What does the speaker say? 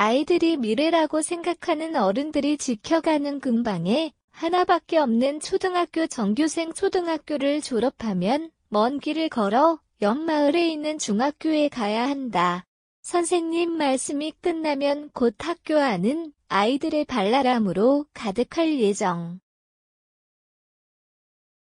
아이들이 미래라고 생각하는 어른들이 지켜가는 근방에 하나밖에 없는 초등학교 정규생 초등학교를 졸업하면 먼 길을 걸어 옆마을에 있는 중학교에 가야 한다. 선생님 말씀이 끝나면 곧 학교 안는 아이들의 발랄함으로 가득할 예정.